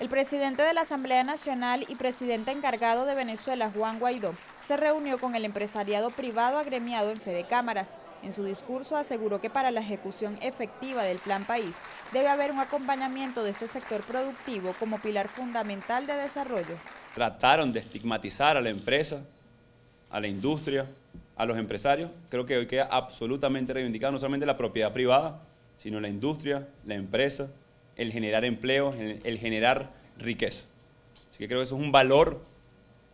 El presidente de la Asamblea Nacional y presidente encargado de Venezuela, Juan Guaidó, se reunió con el empresariado privado agremiado en Fede Cámaras. En su discurso aseguró que para la ejecución efectiva del Plan País debe haber un acompañamiento de este sector productivo como pilar fundamental de desarrollo. Trataron de estigmatizar a la empresa, a la industria, a los empresarios. Creo que hoy queda absolutamente reivindicado no solamente la propiedad privada, sino la industria, la empresa, el generar empleo, el, generar riqueza. Así que creo que eso es un valor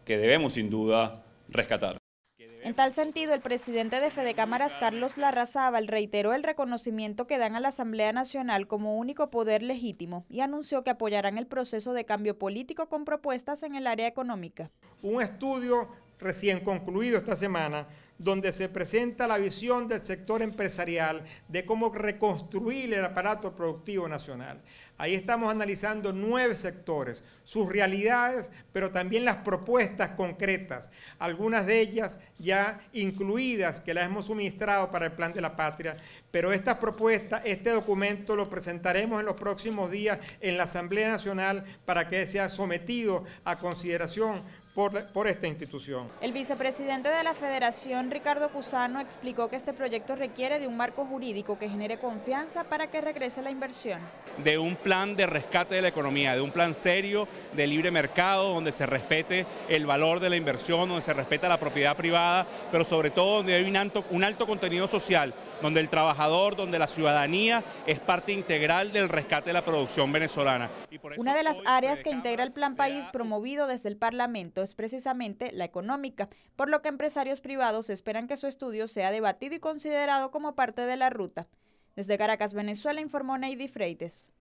que debemos sin duda rescatar. En tal sentido, el presidente de Fede Cámaras, Carlos Larrazábal, reiteró el reconocimiento que dan a la Asamblea Nacional como único poder legítimo y anunció que apoyarán el proceso de cambio político con propuestas en el área económica. Un estudio recién concluido esta semana donde se presenta la visión del sector empresarial de cómo reconstruir el aparato productivo nacional. Ahí estamos analizando nueve sectores, sus realidades, pero también las propuestas concretas, algunas de ellas ya incluidas que las hemos suministrado para el Plan de la Patria, pero estas propuestas, este documento lo presentaremos en los próximos días en la Asamblea Nacional para que sea sometido a consideración por, esta institución. El vicepresidente de la Federación, Ricardo Cusano, explicó que este proyecto requiere de un marco jurídico que genere confianza para que regrese la inversión. De un plan de rescate de la economía, de un plan serio de libre mercado, donde se respete el valor de la inversión, donde se respeta la propiedad privada, pero sobre todo donde hay un alto, un alto contenido social, donde el trabajador, donde la ciudadanía es parte integral del rescate de la producción venezolana. Y Una de las áreas que integra el Plan País promovido desde el Parlamento es precisamente la económica, por lo que empresarios privados esperan que su estudio sea debatido y considerado como parte de la ruta. Desde Caracas, Venezuela, informó Neidy Freites.